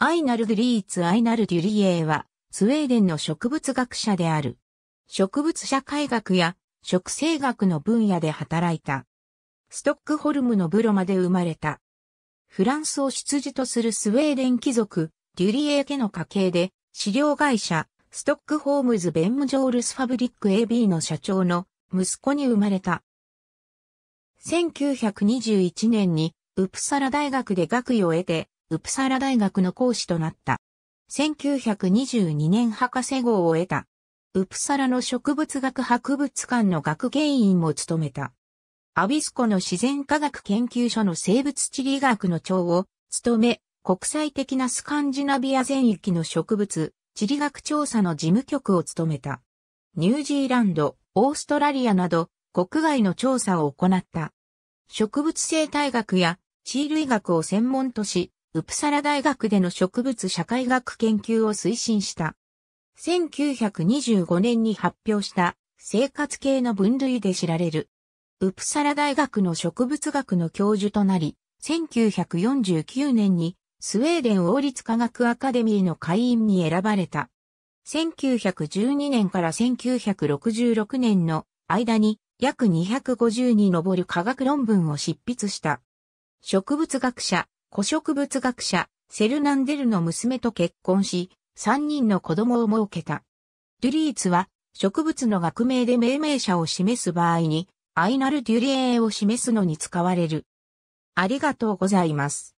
アイナル・グリーツ・アイナル・デュリエーは、スウェーデンの植物学者である。植物社会学や植生学の分野で働いた。ストックホルムのブロマで生まれた。フランスを出自とするスウェーデン貴族、デュリエー家の家系で、資料会社、ストックホームズ・ベンムジョールス・ファブリック AB の社長の息子に生まれた。1921年にウプサラ大学で学位を得て、ウプサラ大学の講師となった。1922年博士号を得た。ウプサラの植物学博物館の学芸員も務めた。アビスコの自然科学研究所の生物地理学の長を務め、国際的なスカンジナビア全域の植物、地理学調査の事務局を務めた。ニュージーランド、オーストラリアなど国外の調査を行った。植物生態学や地類学を専門とし、ウプサラ大学での植物社会学研究を推進した。1925年に発表した生活系の分類で知られる。ウプサラ大学の植物学の教授となり、1949年にスウェーデン王立科学アカデミーの会員に選ばれた。1912年から1966年の間に約250に上る科学論文を執筆した。植物学者、古植物学者、セルナンデルの娘と結婚し、三人の子供を設けた。デュリーツは、植物の学名で命名者を示す場合に、アイナル・デュリエーを示すのに使われる。ありがとうございます。